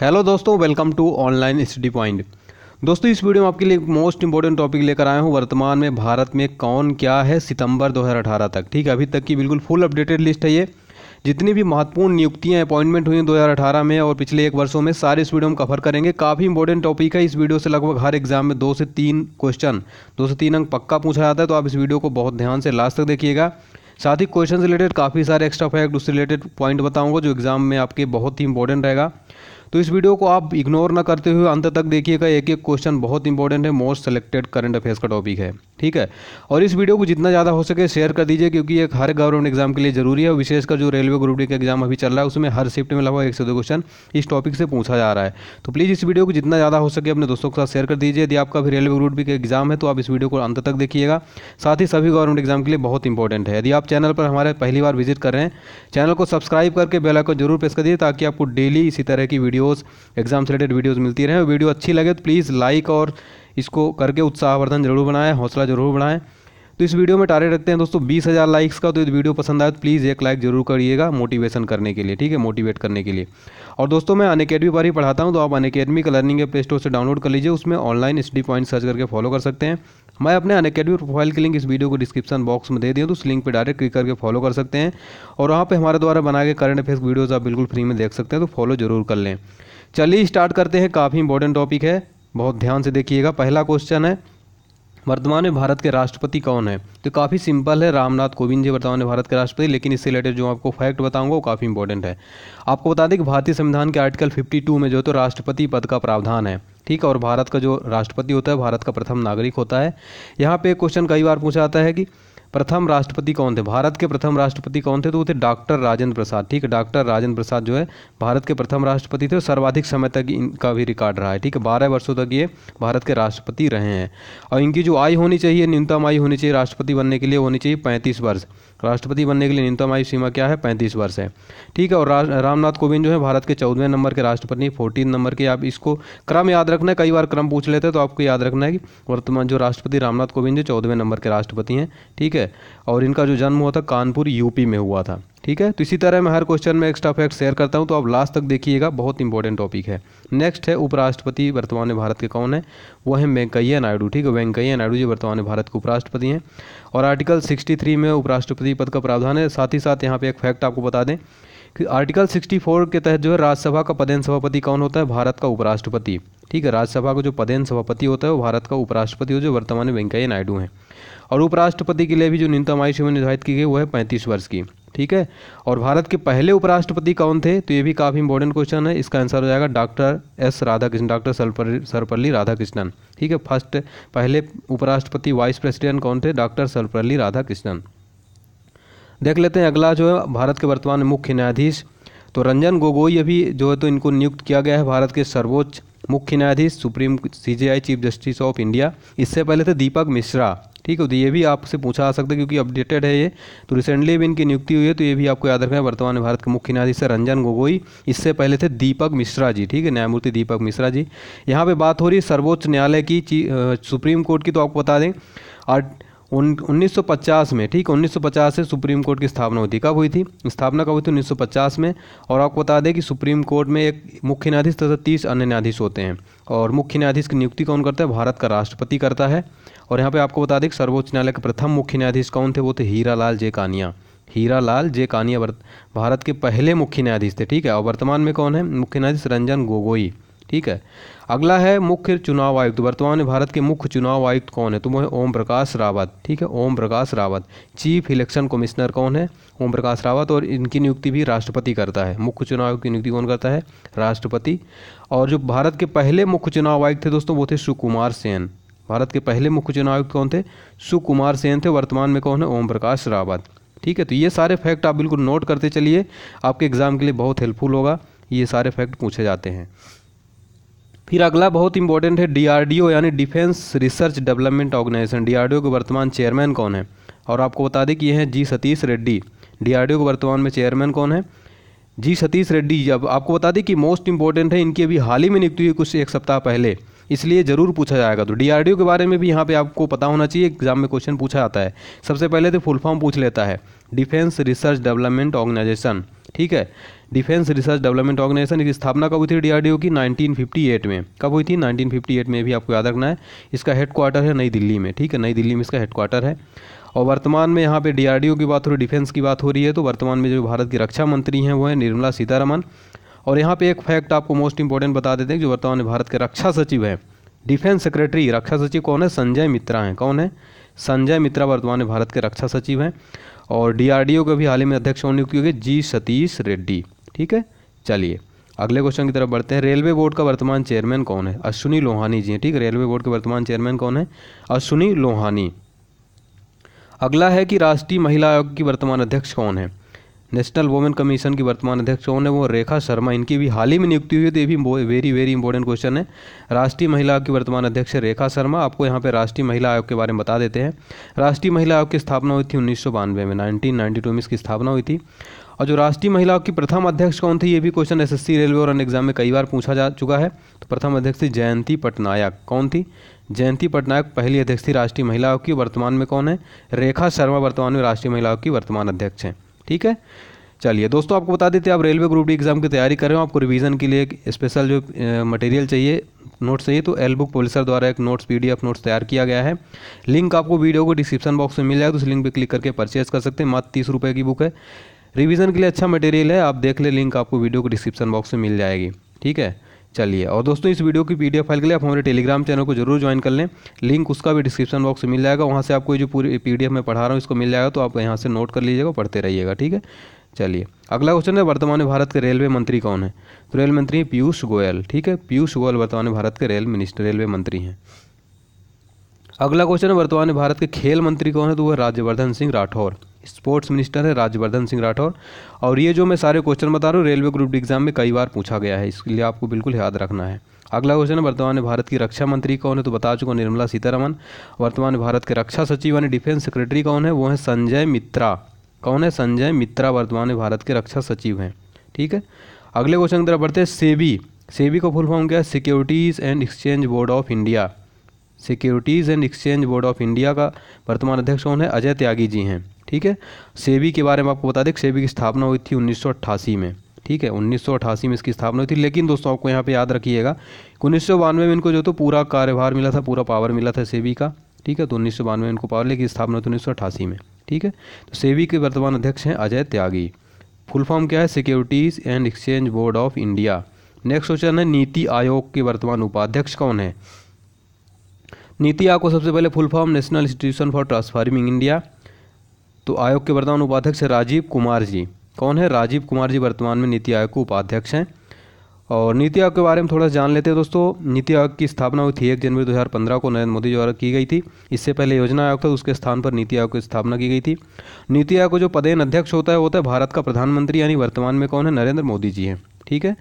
hello दोस्तों welcome to online study point दोस्तों इस वीडियो में आपके लिए मोस्ट इंपॉर्टेंट टॉपिक लेकर आया हूँ वर्तमान में भारत में कौन क्या है सितंबर 2018 तक ठीक है अभी तक की बिल्कुल फुल अपडेटेड लिस्ट है ये जितनी भी महत्वपूर्ण नियुक्तियाँ अपॉइंटमेंट हुई हैं 2018 में और पिछले एक वर्षों में सारे इस वीडियो में कवर करेंगे काफ़ी इंपॉर्टेंट टॉपिक है इस वीडियो से लगभग हर एग्जाम में दो से तीन क्वेश्चन दो से तीन अंक पक्का पूछा जाता है तो आप इस वीडियो को बहुत ध्यान से लास्ट तक देखिएगा साथ ही क्वेश्चन से रिलेटेड काफ़ी सारे एक्स्ट्रा फैक्ट उससे रिलेटेड पॉइंट बताऊंगा जो एग्जाम में आपके बहुत ही इंपॉर्टेंट रहेगा तो इस वीडियो को आप इग्नोर ना करते हुए अंत तक देखिएगा एक एक क्वेश्चन बहुत इंपॉर्टेंट है मोस्ट सेलेक्टेड करंट अफेयर्स का टॉपिक है ठीक है और इस वीडियो को जितना ज़्यादा हो सके शेयर कर दीजिए क्योंकि ये हर गवर्नमेंट एग्जाम के लिए जरूरी है विशेषकर जो रेलवे ग्रुप डी का एग्जाम अभी चल रहा है उसमें हर शिफ्ट में लगभग एक से दो क्वेश्चन इस टॉपिक से पूछा जा रहा है तो प्लीज़ इस वीडियो को जितना ज़्यादा हो सके अपने दोस्तों के साथ शेयर कर दीजिए यदि आपका भी रेलवे ग्रुप डी का एग्जाम है तो आप इस वीडियो को अंत तक देखिएगा साथ ही सभी गवर्नमेंट एग्जाम के लिए बहुत इंपॉर्टेंट है यदि आप चैनल पर हमारे पहली बार विजिट कर रहे हैं चैनल को सब्सक्राइब करके बेल आइकन जरूर प्रेस कर दीजिए ताकि आपको डेली इसी तरह की वीडियोज़ एग्जाम से रिलेटेड वीडियोज़ मिलती रहे वीडियो अच्छी लगे तो प्लीज़ लाइक और इसको करके उत्साहवर्धन जरूर बनाएं हौसला जरूर बनाएं तो इस वीडियो में टारगेट रखते हैं दोस्तों बीस हज़ार लाइक्स का तो इस वीडियो पसंद आए तो प्लीज़ एक लाइक जरूर करिएगा मोटिवेशन करने के लिए ठीक है मोटिवेट करने के लिए और दोस्तों मैं अनकेडमी पर ही पढ़ाता हूँ तो आप अनकेडमी का लर्निंग प्ले स्टोर से डाउनलोड कर लीजिए उसमें ऑनलाइन स्टडी पॉइंट सर्च करके फॉलो कर सकते हैं मैं अपने अनकेडमी प्रोफाइल की लिंक इस वीडियो को डिस्क्रिप्शन बॉक्स में दे दिया तो उस लिंक पर डायरेक्ट क्लिक करके फॉलो कर सकते हैं और वहाँ पर हमारे द्वारा बनाए गए करंट अफेयर्स वीडियोज़ आप बिल्कुल फ्री में देख सकते हैं तो फॉलो जरूर कर लें चलिए स्टार्ट करते हैं काफ़ी इंपॉर्टेंट टॉपिक है बहुत ध्यान से देखिएगा पहला क्वेश्चन है वर्तमान में भारत के राष्ट्रपति कौन है तो काफ़ी सिंपल है रामनाथ कोविंद जी वर्तमान में भारत के राष्ट्रपति लेकिन इससे रिलेटेड जो आपको फैक्ट बताऊंगा वो काफ़ी इंपॉर्टेंट है आपको बता दें कि भारतीय संविधान के आर्टिकल 52 में जो तो राष्ट्रपति पद का प्रावधान है ठीक है और भारत का जो राष्ट्रपति होता है भारत का प्रथम नागरिक होता है यहाँ पे क्वेश्चन कई बार पूछा जाता है कि प्रथम राष्ट्रपति कौन थे भारत के प्रथम राष्ट्रपति कौन थे तो वो थे डॉक्टर राजेंद्र प्रसाद ठीक है डॉक्टर राजेंद्र प्रसाद जो है भारत के प्रथम राष्ट्रपति थे और सर्वाधिक समय तक इनका भी रिकॉर्ड रहा है ठीक है बारह वर्षों तक ये भारत के राष्ट्रपति रहे हैं और इनकी जो आय होनी चाहिए न्यूनतम आयु होनी चाहिए राष्ट्रपति बनने के लिए होनी चाहिए पैंतीस वर्ष राष्ट्रपति बनने के लिए न्यूनतम आयु सीमा क्या है पैंतीस वर्ष है ठीक है और रा, रामनाथ कोविंद जो है भारत के चौदहवें नंबर के राष्ट्रपति फोर्टीन नंबर के आप इसको क्रम याद रखना है कई बार क्रम पूछ लेते हैं तो आपको याद रखना है कि वर्तमान जो राष्ट्रपति रामनाथ कोविंद जो चौदहवें नंबर के राष्ट्रपति हैं ठीक है और इनका जो जन्म हुआ था कानपुर यूपी में हुआ था ठीक है तो इसी तरह मैं हर क्वेश्चन में एक्स्ट्रा फैक्ट शेयर करता हूँ तो आप लास्ट तक देखिएगा बहुत इंपॉर्टेंट टॉपिक है नेक्स्ट है उपराष्ट्रपति वर्तमान भारत के कौन है वो है वेंकैया नायडू ठीक है वेंकैया नायडू जी वर्तमान में भारत के उपराष्ट्रपति हैं और आर्टिकल सिक्सटी में उपराष्ट्रपति पद का प्रावधान है साथ ही साथ यहाँ पर एक फैक्ट आपको बता दें कि आर्टिकल 64 के तहत जो है राज्यसभा का पदेन सभापति कौन होता है भारत का उपराष्ट्रपति ठीक है राज्यसभा का जो पदेन सभापति होता है वो भारत का उपराष्ट्रपति हो जो वर्तमान में वेंकैया नायडू हैं और उपराष्ट्रपति के लिए भी जो न्यूनतम आयु सीमा निर्धारित की गई वो है पैंतीस वर्ष की ठीक है और भारत के पहले उपराष्ट्रपति कौन थे तो ये भी काफ़ी इंपॉर्टेंट क्वेश्चन है इसका आंसर हो जाएगा doctor S Krishna doctor Sarvepalli Sarvepalli Radhakrishnan ठीक है फर्स्ट पहले उपराष्ट्रपति वाइस प्रेसिडेंट कौन थे डॉक्टर सर्वपल्ली राधाकृष्णन देख लेते हैं अगला जो है भारत के वर्तमान मुख्य न्यायाधीश तो रंजन गोगोई अभी जो है तो इनको नियुक्त किया गया है भारत के सर्वोच्च मुख्य न्यायाधीश supreme CJI chief justice of India इससे पहले थे दीपक मिश्रा ठीक है तो ये भी आपसे पूछा आ सकता है क्योंकि अपडेटेड है ये तो रिसेंटली भी इनकी नियुक्ति हुई है तो ये भी आपको याद रखना है वर्तमान भारत के मुख्य न्यायाधीश है रंजन गोगोई इससे पहले थे दीपक मिश्रा जी ठीक है न्यायमूर्ति दीपक मिश्रा जी यहाँ पर बात हो रही है सर्वोच्च न्यायालय की सुप्रीम कोर्ट की तो आपको बता दें आर्ट उन 1950 में ठीक 1950 से सुप्रीम कोर्ट की स्थापना हुई थी कब हुई थी स्थापना कब हुई थी 1950 में और आपको बता दें कि सुप्रीम कोर्ट में एक मुख्य न्यायाधीश तथा तीस अन्य न्यायाधीश होते हैं और मुख्य न्यायाधीश की नियुक्ति कौन करता है भारत का राष्ट्रपति करता है और यहाँ पर आपको बता दें कि सर्वोच्च न्यायालय के प्रथम मुख्य न्यायाधीश कौन थे वो थे हीरा लाल जे कानिया हीरा लाल जे कानिया भारत के पहले मुख्य न्यायाधीश थे ठीक है और वर्तमान में कौन है मुख्य न्यायाधीश रंजन गोगोई ठीक है अगला है मुख्य चुनाव आयुक्त वर्तमान में भारत के मुख्य चुनाव आयुक्त कौन है तो वो है ओम प्रकाश रावत ठीक है Om Prakash Rawat chief election commissioner कौन है ओम प्रकाश रावत और इनकी नियुक्ति भी राष्ट्रपति करता है मुख्य चुनाव आयुक्त की नियुक्ति कौन करता है राष्ट्रपति और जो भारत के पहले मुख्य चुनाव आयुक्त थे दोस्तों वो थे सुकुमार सेन भारत के पहले मुख्य चुनाव आयुक्त कौन थे सुकुमार सेन थे वर्तमान में कौन है ओम प्रकाश रावत ठीक है तो ये सारे फैक्ट आप बिल्कुल नोट करते चलिए आपके एग्ज़ाम के लिए बहुत हेल्पफुल होगा ये सारे फैक्ट पूछे जाते हैं फिर अगला बहुत इंपॉर्टेंट है डीआरडीओ यानी defence research development organisation DRDO के वर्तमान चेयरमैन कौन है और आपको बता दें कि ये हैं जी सतीश रेड्डी डीआरडीओ के वर्तमान में चेयरमैन कौन है जी सतीश रेड्डी अब आपको बता दें कि मोस्ट इंपॉर्टेंट है इनकी अभी हाल ही में नियुक्ति हुई कुछ एक सप्ताह पहले इसलिए ज़रूर पूछा जाएगा तो डी के बारे में भी यहाँ पे आपको पता होना चाहिए एग्जाम में क्वेश्चन पूछा जाता है सबसे पहले तो फुल फॉर्म पूछ लेता है डिफेंस रिसर्च डेवलपमेंट ऑर्गेनाइजेशन ठीक है डिफेंस रिसर्च डेवलपमेंट ऑर्गेनाइजेशन की स्थापना कब हुई थी डीआरडीओ की 1958 में कब हुई थी 1958 में भी आपको याद रखना है इसका हेडक्वार्टर है नई दिल्ली में ठीक है नई दिल्ली में इसका हेडक्वार्टर है और वर्तमान में यहाँ पे डीआरडीओ की बात हो रही है डिफेंस की बात हो रही है तो वर्तमान में जो भारत की रक्षा मंत्री हैं वो हैं निर्मला सीतारमन और यहाँ पे एक फैक्ट आपको मोस्ट इंपॉर्टेंट बता देते हैं जो वर्तमान में भारत के रक्षा सचिव हैं डिफेंस सेक्रेटरी रक्षा सचिव कौन है संजय मित्रा हैं कौन है संजय मित्रा वर्तमान में भारत के रक्षा सचिव हैं और डीआरडीओ के भी हाल ही में अध्यक्ष नियुक्त हुए जी सतीश रेड्डी ठीक है चलिए अगले क्वेश्चन की तरफ बढ़ते हैं रेलवे बोर्ड का वर्तमान चेयरमैन कौन है अश्विनी लोहानी जी ठीक रेलवे बोर्ड के वर्तमान चेयरमैन कौन है अश्विनी लोहानी अगला है कि राष्ट्रीय महिला आयोग की वर्तमान अध्यक्ष कौन है नेशनल वोमेन कमीशन की वर्तमान अध्यक्ष कौन है वो रेखा शर्मा इनकी भी हाल ही में नियुक्ति हुई तो ये भी वेरी वेरी इंपॉर्टेंट क्वेश्चन है राष्ट्रीय महिला आयोग की वर्तमान अध्यक्ष रेखा शर्मा आपको यहाँ पे राष्ट्रीय महिला आयोग के बारे में बता देते हैं राष्ट्रीय महिला आयोग की स्थापना हुई थी उन्नीस में नाइनटीन में इसकी स्थापना हुई थी और जो राष्ट्रीय महिला आयोग की प्रथम अध्यक्ष कौन थी ये भी क्वेश्चन एस रेलवे और अन्य एग्जाम में कई बार पूछा जा चुका है तो प्रथम अध्यक्ष थी जयंती पटनायक कौन थी जयंती पटनायक पहली अध्यक्ष थी राष्ट्रीय महिला आयोग की वर्तमान में कौन है रेखा शर्मा वर्तमान में राष्ट्रीय महिला आयोग की वर्तमान अध्यक्ष हैं ठीक है चलिए दोस्तों आपको बता देते हैं आप रेलवे ग्रुप डी एग्ज़ाम की तैयारी कर रहे हो आपको रिवीजन के लिए स्पेशल जो मटेरियल चाहिए नोट्स चाहिए तो एल बुक पोलिसर द्वारा एक नोट्स पीडीएफ नोट्स तैयार किया गया है लिंक आपको वीडियो को डिस्क्रिप्शन बॉक्स में मिल जाएगा तो उस लिंक पर क्लिक करके परचेज कर सकते हैं मात्र तीस रुपये की बुक है रिवीजन के लिए अच्छा मटेरियल है आप देख ले लिंक आपको वीडियो को डिस्क्रिप्शन बॉक्स में मिल जाएगी ठीक है चलिए और दोस्तों इस वीडियो की पी फाइल के लिए आप हमारे टेलीग्राम चैनल को जरूर ज्वाइन कर लें लिंक उसका भी डिस्क्रिप्शन बॉक्स में मिल जाएगा वहाँ से आपको जो पूरी पी मैं पढ़ा रहा हूँ इसको मिल जाएगा तो आप यहाँ से नोट कर लीजिएगा पढ़ते रहिएगा ठीक है चलिए अगला क्वेश्चन है वर्तमान में भारत के रेलवे मंत्री कौन है तो रेल मंत्री पीयूष गोयल ठीक है पीयूष गोयल वर्तमान में भारत के रेल मिनिस्टर रेलवे मंत्री हैं अगला क्वेश्चन है वर्तमान में भारत के खेल मंत्री कौन तो है तो वह राज्यवर्धन सिंह राठौर स्पोर्ट्स मिनिस्टर है राज्यवर्धन सिंह राठौर और ये जो मैं सारे क्वेश्चन बता रहा हूँ रेलवे ग्रुप डी एग्जाम में कई बार पूछा गया है इसके लिए आपको बिल्कुल याद रखना है अगला क्वेश्चन है वर्तमान भारत की रक्षा मंत्री कौन है तो बता चुका निर्मला सीतारमन वर्तमान भारत के रक्षा सचिव यानी डिफेंस सेक्रेटरी कौन है वो है संजय मित्रा कौन है संजय मित्रा वर्तमान भारत के रक्षा सचिव हैं ठीक है अगले क्वेश्चन की तरफ बढ़ते हैं सेबी सेबी का फुल फॉर्म क्या है securities and exchange board of India securities and exchange board of India का वर्तमान अध्यक्ष कौन है अजय त्यागी जी हैं ठीक है सेबी के बारे में आपको बता दें सेबी की स्थापना हुई थी उन्नीस में ठीक है उन्नीस में इसकी स्थापना हुई थी लेकिन दोस्तों आपको यहाँ पे याद रखिएगा उन्नीस में इनको जो तो पूरा कार्यभार मिला था पूरा पावर मिला था सेबी का ठीक है तो उन्नीस में इनको पावर लेकिन स्थापना हुई थी उन्नीस में ठीक है तो सेबी के वर्तमान अध्यक्ष हैं अजय त्यागी फुल फॉर्म क्या है securities and exchange board of India next question है नीति आयोग के वर्तमान उपाध्यक्ष कौन है नीति आयोग को सबसे पहले full form national institution for transforming India तो आयोग के वर्तमान उपाध्यक्ष है राजीव कुमार जी कौन है राजीव कुमार जी वर्तमान में नीति आयोग के उपाध्यक्ष हैं और नीति आयोग के बारे में थोड़ा जान लेते हैं दोस्तों नीति आयोग की स्थापना हुई थी एक जनवरी 2015 को नरेंद्र मोदी द्वारा की गई थी इससे पहले योजना आयोग था उसके स्थान पर नीति आयोग की स्थापना की गई थी नीति आयोग का जो पदेन अध्यक्ष होता है वो होता है भारत का प्रधानमंत्री यानी वर्तमान में कौन है नरेंद्र मोदी जी हैं ठीक है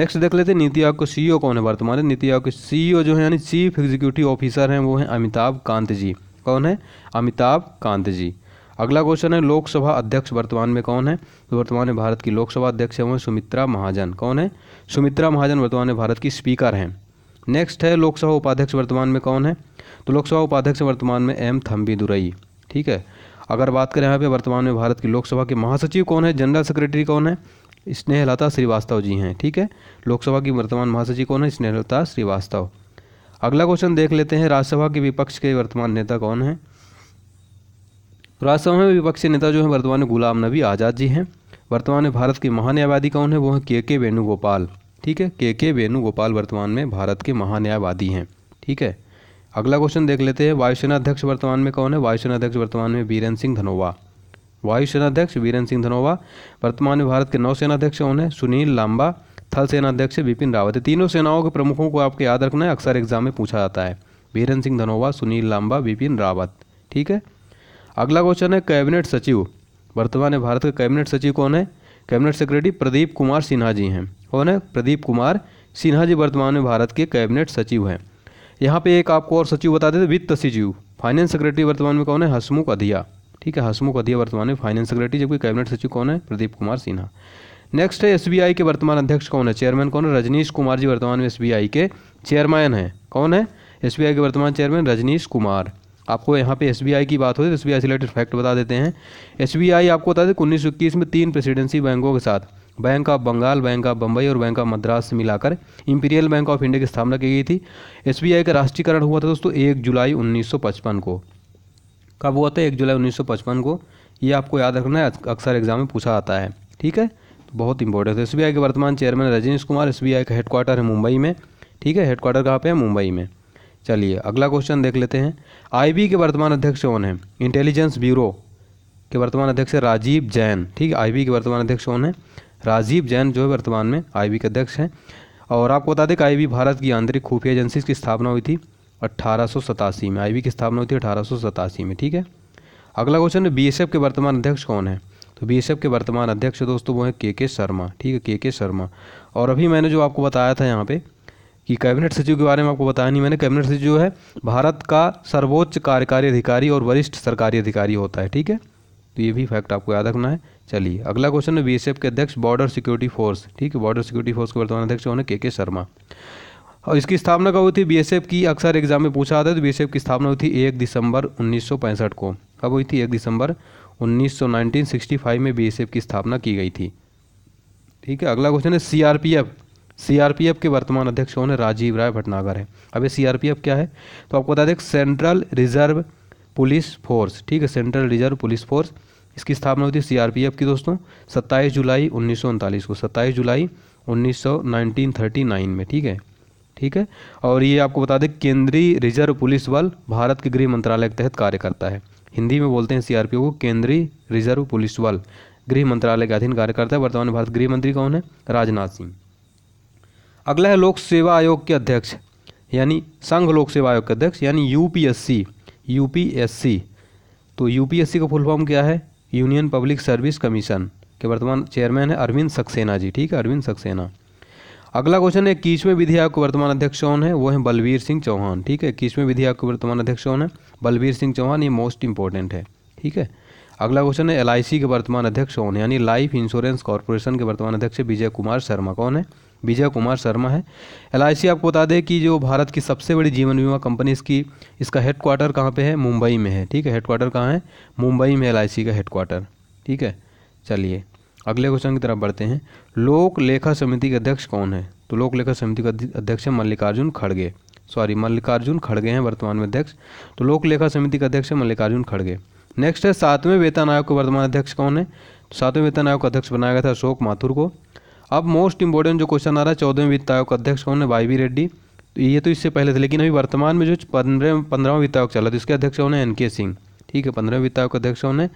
नेक्स्ट देख लेते हैं नीति आयोग के सीईओ e कौन है वर्तमान में नीति आयोग के सीईओ e जो है यानी चीफ एग्जीक्यूटिव ऑफिसर हैं वो हैं अमिताभ कांत जी कौन है अमिताभ कांत जी अगला क्वेश्चन है लोकसभा अध्यक्ष वर्तमान में कौन है तो वर्तमान में भारत की लोकसभा अध्यक्ष है वो सुमित्रा महाजन कौन है सुमित्रा महाजन वर्तमान में भारत की स्पीकर हैं नेक्स्ट है लोकसभा उपाध्यक्ष वर्तमान में कौन है तो लोकसभा उपाध्यक्ष वर्तमान में एम थम्बी दुरई ठीक है अगर बात करें यहाँ पे वर्तमान में भारत की लोकसभा के महासचिव कौन है जनरल सेक्रेटरी कौन है स्नेहलता श्रीवास्तव जी हैं ठीक है लोकसभा की वर्तमान महासचिव कौन है स्नेहलता श्रीवास्तव अगला क्वेश्चन देख लेते हैं राज्यसभा के विपक्ष के वर्तमान नेता कौन है राज्यसभा में विपक्षी नेता जो हैं वर्तमान में गुलाम नबी आज़ाद जी हैं वर्तमान में भारत के महान्यायवादी कौन है वो हैं के के वेणुगोपाल ठीक है के के वेणुगोपाल वर्तमान में भारत के महान्यायवादी हैं ठीक है अगला क्वेश्चन देख लेते हैं वायुसेना अध्यक्ष वर्तमान में कौन है वायुसेना अध्यक्ष वर्तमान में वीरेंद्र सिंह धनोवा वायुसेना अध्यक्ष वीरेंद्र सिंह धनोवा वर्तमान में भारत के नौसेना अध्यक्ष कौन है सुनील लांबा थल सेना अध्यक्ष बिपिन रावत तीनों सेनाओं के प्रमुखों को आपको याद रखना है अक्सर एग्जाम में पूछा जाता है वीरेंद्र सिंह धनोवा सुनील लांबा विपिन रावत ठीक है अगला क्वेश्चन है कैबिनेट सचिव वर्तमान में भारत का कैबिनेट सचिव कौन है कैबिनेट सेक्रेटरी प्रदीप कुमार सिन्हा जी हैं कौन है प्रदीप कुमार सिन्हा जी वर्तमान में भारत के कैबिनेट सचिव हैं यहाँ पे एक आपको और सचिव बता देते वित्त सचिव फाइनेंस सेक्रेटरी वर्तमान में कौन है हसमुख अधिया ठीक है हसमुख अधिया वर्तमान में फाइनेंस सेक्रेटरी जबकि कैबिनेट सचिव कौन है प्रदीप कुमार सिन्हा नेक्स्ट है एसबीआई के वर्तमान अध्यक्ष कौन है चेयरमैन कौन है रजनीश कुमार जी वर्तमान में एसबीआई के चेयरमैन हैं कौन है एसबीआई के वर्तमान चेयरमैन रजनीश कुमार आपको यहाँ पे एस की बात हो तो एस से रिलेटेड फैक्ट बता देते हैं एस आपको बता दें उन्नीस में तीन प्रेसिडेंसी बैंकों के साथ bank of Bengal bank of Bombay और बैंक ऑफ मद्रास से मिलाकर इंपीरियल बैंक ऑफ इंडिया की स्थापना की गई थी एस का राष्ट्रीयकरण हुआ था दोस्तों एक जुलाई उन्नीस को कब हुआ था एक जुलाई उन्नीस को ये आपको याद रखना है अक्सर एग्जाम में पूछा आता है ठीक है तो बहुत इंपॉर्टेंट है एस के वर्तमान चेयरमैन रजनीश कुमार एस का हेडक्वार्टर है मुंबई में ठीक है हेडक्वार्टर कहाँ पर है मुंबई में चलिए अगला क्वेश्चन देख लेते हैं आईबी के वर्तमान अध्यक्ष कौन है इंटेलिजेंस ब्यूरो के वर्तमान अध्यक्ष है राजीव जैन ठीक है आईबी के वर्तमान अध्यक्ष कौन है राजीव जैन जो है वर्तमान में आईबी के अध्यक्ष हैं और आपको बता दें कि आईबी भारत की आंतरिक खुफिया एजेंसी की स्थापना हुई थी अट्ठारह में आई की स्थापना हुई थी अठारह में ठीक है अगला क्वेश्चन है बी के वर्तमान अध्यक्ष कौन है तो बी के वर्तमान अध्यक्ष दोस्तों वो हैं के के शर्मा ठीक है के के शर्मा और अभी मैंने जो आपको बताया था यहाँ पे कि कैबिनेट सचिव के बारे में आपको बताया नहीं मैंने कैबिनेट सचिव जो है भारत का सर्वोच्च कार्यकारी अधिकारी और वरिष्ठ सरकारी अधिकारी होता है ठीक है तो ये भी फैक्ट आपको याद रखना है चलिए अगला क्वेश्चन है बी के अध्यक्ष बॉर्डर सिक्योरिटी फोर्स ठीक है बॉर्डर सिक्योरिटी फोर्स के वर्तमान अध्यक्ष होने के के शर्मा और इसकी स्थापना कब हुई थी बी की अक्सर एग्जाम में पूछा आता है तो बी की स्थापना हुई थी एक दिसंबर उन्नीस को कब हुई थी एक दिसंबर उन्नीस में बी की स्थापना की गई थी ठीक है अगला क्वेश्चन है सी सीआरपीएफ के वर्तमान अध्यक्ष कौन है राजीव राय भटनागर है अब ये सीआरपीएफ क्या है तो आपको बता दें सेंट्रल रिजर्व पुलिस फोर्स ठीक है सेंट्रल रिजर्व पुलिस फोर्स इसकी स्थापना हुई थी सीआरपीएफ की दोस्तों 27 जुलाई उन्नीस को 27 जुलाई उन्नीस में ठीक है ठीक है और ये आपको बता दें केंद्रीय रिजर्व पुलिस बल भारत के गृह मंत्रालय के तहत कार्य करता है हिंदी में बोलते हैं सीआरपीओ को केंद्रीय रिजर्व पुलिस बल गृह मंत्रालय के अधीन कार्य करता है वर्तमान भारत गृह मंत्री कौन है राजनाथ सिंह अगला है लोक सेवा आयोग के अध्यक्ष यानी संघ लोक सेवा आयोग के अध्यक्ष यानी यूपीएससी यूपीएससी तो यूपीएससी का फुल फॉर्म क्या है यूनियन पब्लिक सर्विस कमीशन के वर्तमान चेयरमैन है अरविंद सक्सेना जी ठीक है अरविंद सक्सेना अगला क्वेश्चन है इक्कीसवें विधि आयोग के वर्तमान अध्यक्ष कौन है वो है बलवीर सिंह चौहान ठीक है इक्कीसवें विधि आयोग के वर्तमान अध्यक्ष कौन है बलवीर सिंह चौहान ये मोस्ट इंपॉर्टेंट है ठीक है अगला क्वेश्चन है एल के वर्तमान अध्यक्ष कौन है यानी लाइफ इंश्योरेंस कॉरपोरेशन के वर्तमान अध्यक्ष विजय कुमार शर्मा कौन है विजय कुमार शर्मा है एल आपको बता दें कि जो भारत की सबसे बड़ी जीवन बीमा कंपनी इसकी इसका हेडक्वार्टर कहाँ पे है मुंबई में है ठीक है हेडक्वार्टर कहाँ है मुंबई में एल का हेडक्वार्टर ठीक है चलिए अगले क्वेश्चन की तरफ बढ़ते हैं लोक लेखा समिति के अध्यक्ष कौन है तो लोक लेखा समिति का अध्यक्ष है मल्लिकार्जुन खड़गे सॉरी मल्लिकार्जुन खड़गे हैं वर्तमान में अध्यक्ष तो लोक लेखा समिति के अध्यक्ष है मल्लिकार्जुन खड़गे नेक्स्ट है सातवें वेतन आयोग के वर्तमान अध्यक्ष कौन है तो सातवें वेतन आयोग का अध्यक्ष बनाया गया था अशोक माथुर को अब मोस्ट इंपॉर्टेंट जो क्वेश्चन आ रहा है चौदहवें वित्त आयोग का अध्यक्ष कौन है वाई रेड्डी तो ये तो इससे पहले थे लेकिन अभी वर्तमान में जो पंद्रह पंद्रहवा वित्त आयोग चला था तो इसके अध्यक्ष कौन है एन के सिंह ठीक है पंद्रह वित्त आयोग के अध्यक्ष कौन है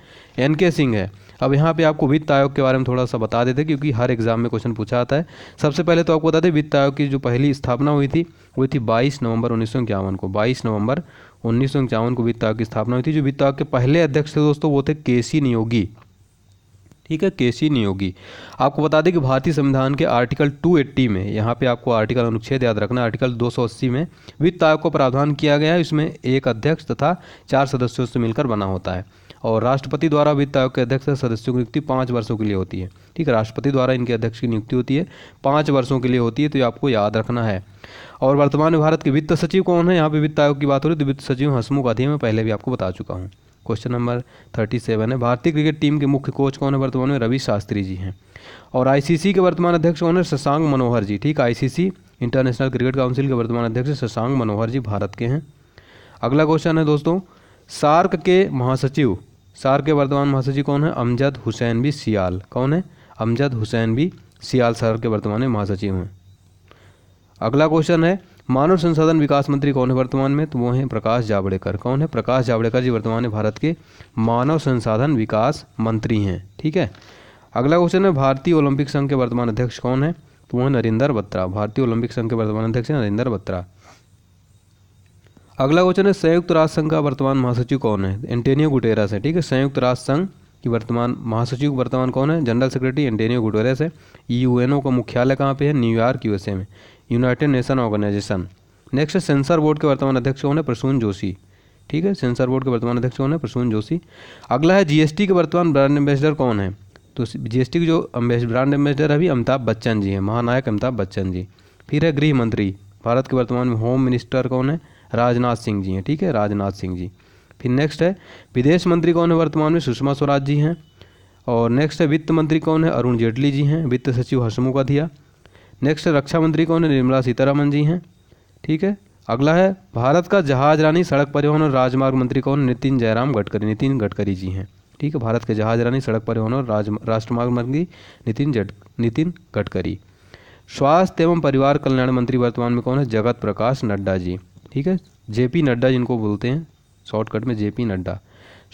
एन के सिंह है अब यहाँ पे आपको वित्त आयोग के बारे में थोड़ा सा बता देते क्योंकि हर एग्जाम में क्वेश्चन पूछा आता है सबसे पहले तो आपको बता दें वित्त आयोग की जो पहली स्थापना हुई थी वो थी बाईस नवंबर उन्नीस को बाईस नवंबर उन्नीस को वित्त आयोग की स्थापना हुई थी जो वित्त आयोग के पहले अध्यक्ष थे दोस्तों वो थे के सी नियोगी ठीक है केसी नियोगी आपको बता दें कि भारतीय संविधान के आर्टिकल 280 में यहाँ पे आपको आर्टिकल अनुच्छेद याद रखना आर्टिकल 280 में वित्त आयोग को प्रावधान किया गया है इसमें एक अध्यक्ष तथा चार सदस्यों से मिलकर बना होता है और राष्ट्रपति द्वारा वित्त आयोग के अध्यक्ष सदस्यों की नियुक्ति पाँच वर्षों के लिए होती है ठीक है राष्ट्रपति द्वारा इनके अध्यक्ष की नियुक्ति होती है पाँच वर्षों के लिए होती है तो ये आपको याद रखना है और वर्तमान में भारत के वित्त सचिव कौन है यहाँ पे वित्त आयोग की बात हो रही है तो वित्त सचिव हंसमुख अधिया मैं पहले भी आपको बता चुका हूँ क्वेश्चन नंबर थर्टी सेवन है भारतीय क्रिकेट टीम के मुख्य कोच कौन है वर्तमान में रवि शास्त्री जी हैं और आईसीसी के वर्तमान अध्यक्ष कौन है शशांक मनोहर जी ठीक आईसीसी इंटरनेशनल क्रिकेट काउंसिल के वर्तमान अध्यक्ष शशांक मनोहर जी भारत के हैं अगला क्वेश्चन है दोस्तों सार्क के महासचिव सार्क के वर्तमान महासचिव कौन है अमजद हुसैन भी सियाल कौन है अमजद हुसैन भी सियाल सार्क के वर्तमान महासचिव हैं अगला क्वेश्चन है मानव संसाधन विकास मंत्री कौन है वर्तमान में तो वो हैं प्रकाश जावड़ेकर कौन है प्रकाश जावड़ेकर जी वर्तमान में भारत के मानव संसाधन विकास मंत्री हैं ठीक है अगला क्वेश्चन है भारतीय ओलंपिक संघ के वर्तमान अध्यक्ष कौन है तो है नरेंद्र बत्रा भारतीय ओलंपिक संघ के वर्तमान अध्यक्ष हैं नरेंद्र बत्रा अगला क्वेश्चन है संयुक्त राष्ट्र संघ का वर्तमान महासचिव कौन है एंटेनियो गुटेरस है ठीक है संयुक्त राष्ट्र संघ की वर्तमान महासचिव वर्तमान कौन है जनरल सेक्रेटरी एंटेनियो गुटेरस है यूएनओ का मुख्यालय कहाँ पे है न्यूयॉर्क यूएसए में united nation organisation next censor board के वर्तमान अध्यक्ष कौन है प्रसून जोशी ठीक है सेंसर बोर्ड के वर्तमान अध्यक्ष कौन है प्रसून जोशी अगला है जीएसटी के वर्तमान ब्रांड एम्बेसडर कौन है तो जीएसटी के जो ब्रांड एम्बेसडर अभी अमिताभ बच्चन जी हैं महानायक अमिताभ बच्चन जी फिर है गृह मंत्री भारत के वर्तमान में होम मिनिस्टर कौन है राजनाथ सिंह जी हैं ठीक है राजनाथ सिंह जी फिर नेक्स्ट है विदेश मंत्री कौन है वर्तमान में सुषमा स्वराज जी हैं और नेक्स्ट है वित्त मंत्री कौन है अरुण जेटली जी हैं वित्त सचिव हसमुख दिया नेक्स्ट रक्षा मंत्री कौन है निर्मला सीतारामन जी हैं ठीक है अगला है भारत का जहाज रानी सड़क परिवहन और राजमार्ग मंत्री कौन नितिन जयराम गडकरी नितिन गडकरी जी हैं ठीक है भारत के जहाज रानी सड़क परिवहन और राज राष्ट्रमार्ग मंत्री नितिन जट नितिन गडकरी स्वास्थ्य एवं परिवार कल्याण मंत्री वर्तमान में कौन है जगत प्रकाश नड्डा जी ठीक है जेपी नड्डा जिनको बोलते हैं शॉर्टकट में जेपी नड्डा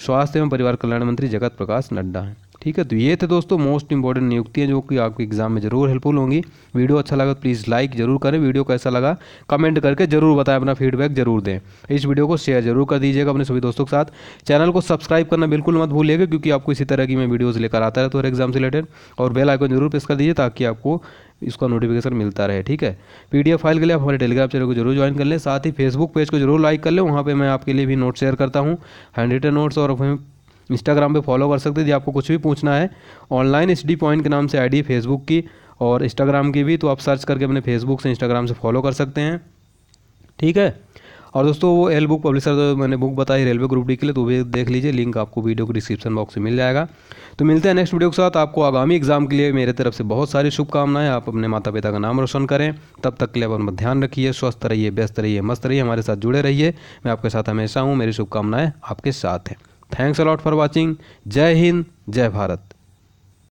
स्वास्थ्य एवं परिवार कल्याण मंत्री जगत प्रकाश नड्डा हैं ठीक है तो ये थे दोस्तों मोस्ट इंपॉर्टेंट नियुक्तियाँ जो कि आपके एग्जाम में जरूर हेल्पफुल होंगी वीडियो अच्छा लगा तो प्लीज़ लाइक जरूर करें वीडियो कैसा लगा कमेंट करके जरूर बताएं अपना फीडबैक जरूर दें इस वीडियो को शेयर जरूर कर दीजिएगा अपने सभी दोस्तों के साथ चैनल को सब्सक्राइब करना बिल्कुल मत भूलिएगा क्योंकि आपको इसी तरह की मैं वीडियोज़ लेकर आता रहता हूँ हर एग्जाम से रिलेटेड और बेल आइकन जरूर प्रेस कर दीजिए ताकि आपको इसका नोटिफिकेशन मिलता रहे ठीक है पीडीएफ फाइल के लिए आप हमारे टेलीग्राम चैनल को जरूर ज्वाइन कर लें साथ ही फेसबुक पेज को जरूर लाइक कर लें वहाँ पर मैं आपके लिए भी नोट शेयर करता हूँ हैंड रिटन नोट्स और इंस्टाग्राम पे फॉलो कर सकते हैं जी आपको कुछ भी पूछना है ऑनलाइन एस पॉइंट के नाम से आईडी फेसबुक की और इंस्टाग्राम की भी तो आप सर्च करके अपने फेसबुक से इंस्टाग्राम से फॉलो कर सकते हैं ठीक है और दोस्तों वो एल बुक पब्लिशर जो मैंने बुक बताई रेलवे ग्रुप डी के लिए तो भी देख लीजिए लिंक आपको वीडियो के डिस्क्रिप्शन बॉक्स में मिल जाएगा तो मिलते हैं नेक्स्ट वीडियो के साथ आपको आगामी एग्जाम के लिए मेरे तरफ से बहुत सारी शुभकामनाएं आप अपने माता पिता का नाम रोशन करें तब तक के लिए अपना ध्यान रखिए स्वस्थ रहिए व्यस्त रहिए मस्त रहिए हमारे साथ जुड़े रहिए मैं आपके साथ हमेशा हूँ मेरी शुभकामनाएँ आपके साथ हैं थैंक्स अलॉट फॉर वॉचिंग जय हिंद जय भारत